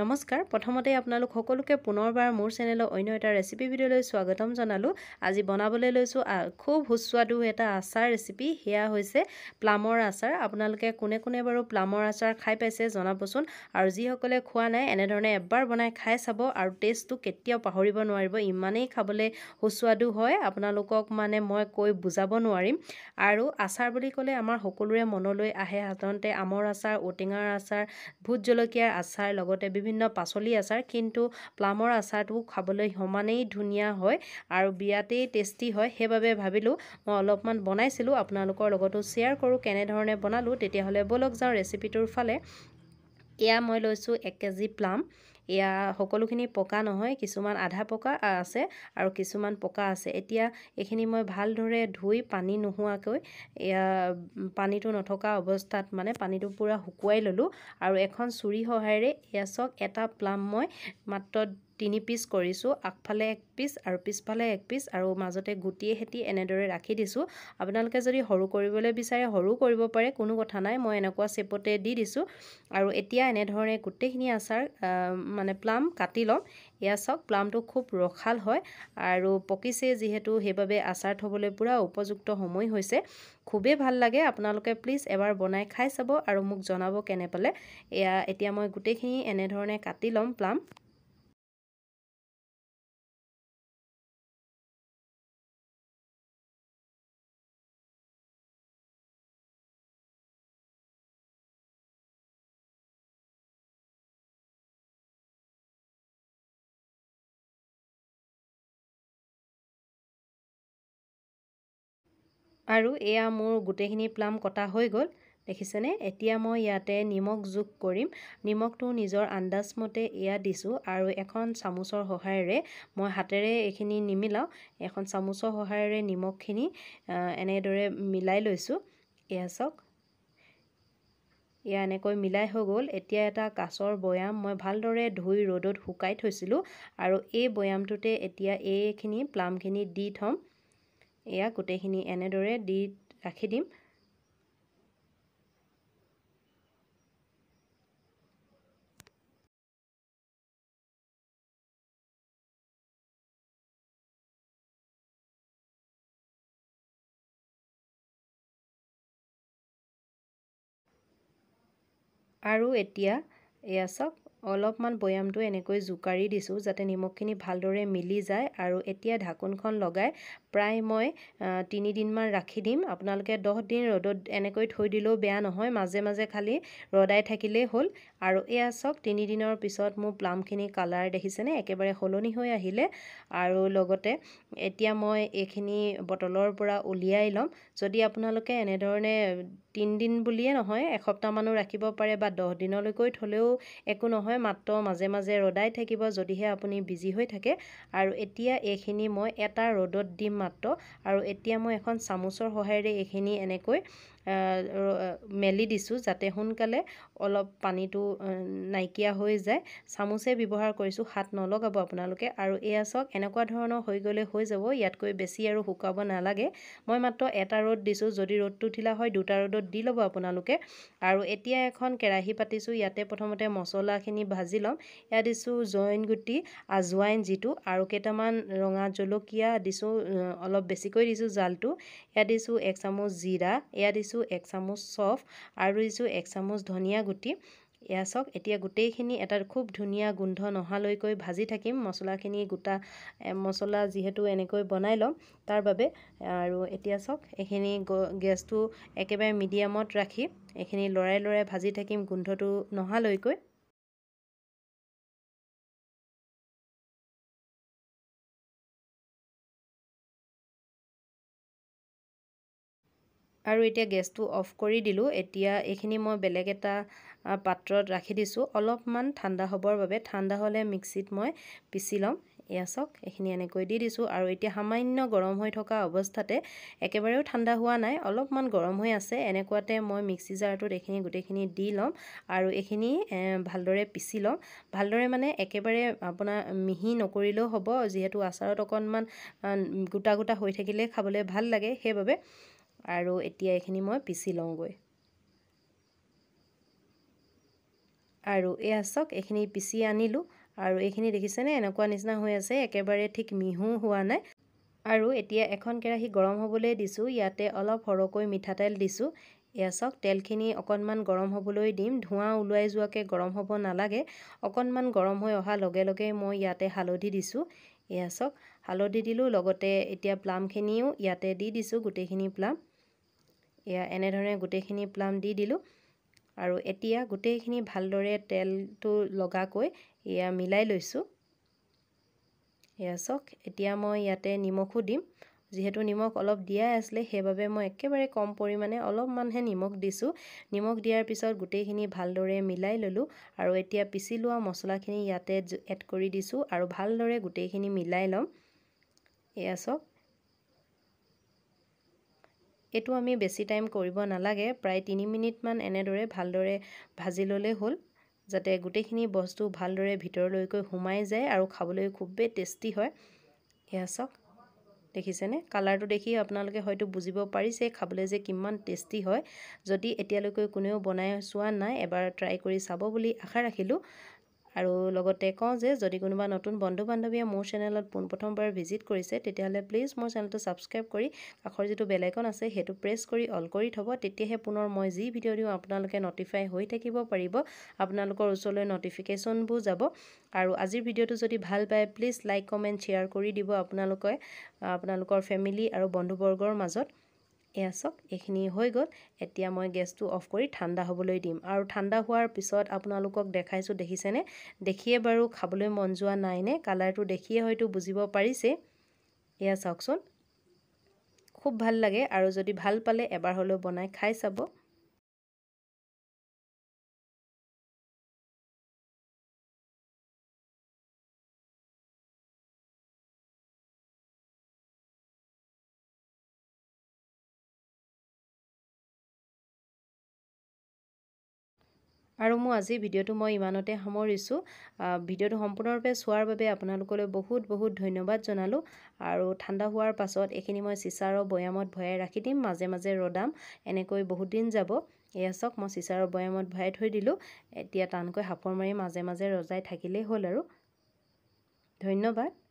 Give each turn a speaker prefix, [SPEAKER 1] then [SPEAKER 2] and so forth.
[SPEAKER 1] নমস্কাৰ প্ৰথমতে আপোনালোক সকলোকে পুনৰবাৰ মোৰ চেনেলৰ অন্য এটা ৰেচিপি ভিডিঅ'লৈ স্বাগতম জনালোঁ আজি বনাবলৈ লৈছোঁ খুব সুস্বাদু এটা আচাৰ ৰেচিপি সেয়া হৈছে প্লামৰ আচাৰ আপোনালোকে কোনে কোনে বাৰু প্লামৰ আচাৰ খাই পাইছে জনাবচোন আৰু যিসকলে খোৱা নাই এনেধৰণে এবাৰ বনাই খাই চাব আৰু টেষ্টটো কেতিয়াও পাহৰিব নোৱাৰিব ইমানেই খাবলৈ সুস্বাদু হয় আপোনালোকক মানে মই কৈ বুজাব নোৱাৰিম আৰু আচাৰ বুলি ক'লে আমাৰ সকলোৰে মনলৈ আহে সাধাৰণতে আমৰ আচাৰ ঔটেঙাৰ আচাৰ ভোট জলকীয়াৰ আচাৰ লগতে বিভিন্ন পাচলি আচাৰ কিন্তু প্লামৰ আচাৰটো খাবলৈ সমানেই ধুনীয়া হয় আৰু বিয়াতেই টেষ্টি হয় সেইবাবে ভাবিলোঁ মই অলপমান বনাইছিলোঁ আপোনালোকৰ লগতো শ্বেয়াৰ কৰোঁ কেনেধৰণে বনালোঁ তেতিয়াহ'লে ব'লক যাওঁ ৰেচিপিটোৰ ফালে এয়া মই লৈছোঁ এক কেজি প্লাম এয়া সকলোখিনি পকা নহয় কিছুমান আধা পকা আছে আৰু কিছুমান পকা আছে এতিয়া এইখিনি মই ভালদৰে ধুই পানী নোহোৱাকৈ পানীটো নথকা অৱস্থাত মানে পানীটো পূৰা শুকুৱাই ল'লোঁ আৰু এখন চুৰি সহায়েৰে এয়া চাওক এটা প্লাম মই মাত্ৰ তিনি পিচ কৰিছোঁ আগফালে এক পিচ আৰু পিছফালে এক পিচ আৰু মাজতে গুটিয়ে সেতি এনেদৰে ৰাখি দিছোঁ আপোনালোকে যদি সৰু কৰিবলৈ বিচাৰে সৰু কৰিব পাৰে কোনো কথা নাই মই এনেকুৱা চেপতে দি দিছোঁ আৰু এতিয়া এনেধৰণে গোটেইখিনি আচাৰ মানে প্লাম কাটি ল'ম এয়া চাওক প্লামটো খুব ৰসাল হয় আৰু পকিছে যিহেতু সেইবাবে আচাৰ থ'বলৈ পূৰা উপযুক্ত সময় হৈছে খুবেই ভাল লাগে আপোনালোকে প্লিজ এবাৰ বনাই খাই চাব আৰু মোক জনাব কেনে পালে এয়া এতিয়া মই গোটেইখিনি এনেধৰণে কাটি ল'ম প্লাম আৰু এয়া মোৰ গোটেইখিনি প্লাম কটা হৈ গ'ল দেখিছেনে এতিয়া মই ইয়াতে নিমখ যোগ কৰিম নিমখটো নিজৰ আন্দাজ মতে এয়া দিছোঁ আৰু এখন চামুচৰ সহায়েৰে মই হাতেৰে এইখিনি নিমিলাওঁ এখন চামুচৰ সহায়েৰে নিমখখিনি এনেদৰে মিলাই লৈছোঁ এয়া চাওক এয়া এনেকৈ মিলাই হৈ গ'ল এতিয়া এটা কাছৰ বৈয়াম মই ভালদৰে ধুই ৰ'দত শুকাই থৈছিলোঁ আৰু এই বৈয়ামটোতে এতিয়া এইখিনি প্লামখিনি দি থ'ম এয়া গোটেইখিনি এনেদৰে দি ৰাখি দিম আৰু এতিয়া এয়া চাওক অলপমান বৈয়ামটো এনেকৈ জোকাৰি দিছোঁ যাতে নিমখখিনি ভালদৰে মিলি যায় আৰু এতিয়া ঢাকোনখন লগাই প্ৰায় মই তিনিদিনমান ৰাখি দিম আপোনালোকে দহ দিন ৰ'দত এনেকৈ থৈ দিলেও বেয়া নহয় মাজে মাজে খালী ৰ'দাই থাকিলেই হ'ল আৰু এয়া চাওক তিনিদিনৰ পিছত মোৰ প্লামখিনি কালাৰ দেখিছেনে একেবাৰে সলনি হৈ আহিলে আৰু লগতে এতিয়া মই এইখিনি বটলৰ পৰা উলিয়াই ল'ম যদি আপোনালোকে এনেধৰণে তিনিদিন বুলিয়ে নহয় এসপ্তাহমানো ৰাখিব পাৰে বা দহ দিনলৈকৈ থ'লেও একো নহয় মাত্ৰ মাজে মাজে ৰ'দাই থাকিব যদিহে আপুনি বিজি হৈ থাকে আৰু এতিয়া এইখিনি মই এটা ৰ'দত দিম মাত্ৰ আৰু এতিয়া মই এখন চামুচৰ সহায়েৰে এইখিনি এনেকৈ মেলি দিছোঁ যাতে সোনকালে অলপ পানীটো নাইকিয়া হৈ যায় চামুচে ব্যৱহাৰ কৰিছোঁ হাত নলগাব আপোনালোকে আৰু এয়া চাওক এনেকুৱা ধৰণৰ হৈ গ'লে হৈ যাব ইয়াতকৈ বেছি আৰু শুকাব নালাগে মই মাত্ৰ এটা ৰ'দ দিছোঁ যদি ৰ'দটো ঢিলা হয় দুটা ৰ'দত দি ল'ব আপোনালোকে আৰু এতিয়া এখন কেৰাহী পাতিছোঁ ইয়াতে প্ৰথমতে মছলাখিনি ভাজি ল'ম ইয়াত দিছোঁ জইন গুটি আজোৱাইন যিটো আৰু কেইটামান ৰঙা জলকীয়া দিছোঁ অলপ বেছিকৈ দিছোঁ জালটো ইয়াত দিছোঁ এক চামুচ জিৰা ইয়াত দিছোঁ এযোৰ এক চামুচ চফ আৰু এযোৰ এক চামুচ ধনিয়া গুটি এয়া চাওক এতিয়া গোটেইখিনি এটা খুব ধুনীয়া গোন্ধ নহালৈকৈ ভাজি থাকিম মছলাখিনি গোটা মছলা যিহেতু এনেকৈ বনাই ল'ম তাৰ বাবে আৰু এতিয়া চাওক এইখিনি গেছটো একেবাৰে মিডিয়ামত ৰাখি এইখিনি লৰাই লৰাই ভাজি থাকিম গোন্ধটো নহালৈকৈ আৰু এতিয়া গেছটো অফ কৰি দিলোঁ এতিয়া এইখিনি মই বেলেগ এটা পাত্ৰত ৰাখি দিছোঁ অলপমান ঠাণ্ডা হ'বৰ বাবে ঠাণ্ডা হ'লে মিক্সিত মই পিচি ল'ম এয়া চাওক এইখিনি এনেকৈ দি দিছোঁ আৰু এতিয়া সামান্য গৰম হৈ থকা অৱস্থাতে একেবাৰেও ঠাণ্ডা হোৱা নাই অলপমান গৰম হৈ আছে এনেকুৱাতে মই মিক্সি জাৰটোত এইখিনি গোটেইখিনি দি ল'ম আৰু এইখিনি ভালদৰে পিচি ল'ম ভালদৰে মানে একেবাৰে আপোনাৰ মিহি নকৰিলেও হ'ব যিহেতু আচাৰত অকণমান গোটা গোটা হৈ থাকিলে খাবলৈ ভাল লাগে সেইবাবে আৰু এতিয়া এইখিনি মই পিচি লওঁগৈ আৰু এয়া চাওক এইখিনি পিচি আনিলোঁ আৰু এইখিনি দেখিছেনে এনেকুৱা নিচিনা হৈ আছে একেবাৰে ঠিক মিহু হোৱা নাই আৰু এতিয়া এখন কেৰাহী গৰম হ'বলৈ দিছোঁ ইয়াতে অলপ সৰহকৈ মিঠাতেল দিছোঁ এয়া চাওক তেলখিনি অকণমান গৰম হ'বলৈ দিম ধোঁৱা ওলোৱাই যোৱাকৈ গৰম হ'ব নালাগে অকণমান গৰম হৈ অহাৰ লগে লগে মই ইয়াতে হালধি দিছোঁ এয়া চাওক হালধি দিলোঁ লগতে এতিয়া প্লামখিনিও ইয়াতে দি দিছোঁ গোটেইখিনি প্লাম এয়া এনেধৰণে গোটেইখিনি প্লাম দি দিলোঁ আৰু এতিয়া গোটেইখিনি ভালদৰে তেলটো লগাকৈ এয়া মিলাই লৈছোঁ এয়া চাওক এতিয়া মই ইয়াতে নিমখো দিম যিহেতু নিমখ অলপ দিয়াই আছিলে সেইবাবে মই একেবাৰে কম পৰিমাণে অলপমানহে নিমখ দিছোঁ নিমখ দিয়াৰ পিছত গোটেইখিনি ভালদৰে মিলাই ল'লোঁ আৰু এতিয়া পিচি লোৱা মছলাখিনি ইয়াতে এড কৰি দিছোঁ আৰু ভালদৰে গোটেইখিনি মিলাই ল'ম এয়া চাওক এইটো আমি বেছি টাইম কৰিব নালাগে প্ৰায় তিনি মিনিটমান এনেদৰে ভালদৰে ভাজি ল'লেই হ'ল যাতে গোটেইখিনি বস্তু ভালদৰে ভিতৰলৈকে সোমাই যায় আৰু খাবলৈ খুবেই টেষ্টি হয় সেয়া চাওক দেখিছেনে কালাৰটো দেখি আপোনালোকে হয়তো বুজিব পাৰিছে খাবলৈ যে কিমান টেষ্টি হয় যদি এতিয়ালৈকে কোনেও বনাই চোৱা নাই এবাৰ ট্ৰাই কৰি চাব বুলি আশা ৰাখিলোঁ আৰু লগতে কওঁ যে যদি কোনোবা নতুন বন্ধু বান্ধৱীয়ে মোৰ চেনেলত পোনপ্ৰথমবাৰ ভিজিট কৰিছে তেতিয়াহ'লে প্লিজ মোৰ চেনেলটো ছাবস্ক্ৰাইব কৰি কাষৰ যিটো বেলেগন আছে সেইটো প্ৰেছ কৰি অল কৰি থ'ব তেতিয়াহে পুনৰ মই যি ভিডিঅ' দিওঁ আপোনালোকে ন'টিফাই হৈ থাকিব পাৰিব আপোনালোকৰ ওচৰলৈ ন'টিফিকেশ্যনবোৰ যাব আৰু আজিৰ ভিডিঅ'টো যদি ভাল পায় প্লিজ লাইক কমেণ্ট শ্বেয়াৰ কৰি দিব আপোনালোকে আপোনালোকৰ ফেমিলি আৰু বন্ধুবৰ্গৰ মাজত এয়া চাওক এইখিনি হৈ গ'ল এতিয়া মই গেছটো অফ কৰি ঠাণ্ডা হ'বলৈ দিম আৰু ঠাণ্ডা হোৱাৰ পিছত আপোনালোকক দেখাইছোঁ দেখিছেনে দেখিয়ে বাৰু খাবলৈ মন যোৱা নাইনে কালাৰটো দেখিয়ে হয়তো বুজিব পাৰিছে এয়া চাওকচোন খুব ভাল লাগে আৰু যদি ভাল পালে এবাৰ হ'লেও বনাই খাই চাব আৰু মোৰ আজি ভিডিঅ'টো মই ইমানতে সামৰিছোঁ ভিডিঅ'টো সম্পূৰ্ণৰূপে চোৱাৰ বাবে আপোনালোকলৈ বহুত বহুত ধন্যবাদ জনালোঁ আৰু ঠাণ্ডা হোৱাৰ পাছত এইখিনি মই চিচাৰৰ বৈয়ামত ভৰাই ৰাখি দিম মাজে মাজে ৰদাম এনেকৈ বহুত দিন যাব এয়া চাওক মই চিচাৰৰ বৈয়ামত ভৰাই থৈ দিলোঁ এতিয়া টানকৈ সাপৰ মাৰি মাজে মাজে ৰজাই থাকিলেই হ'ল আৰু ধন্যবাদ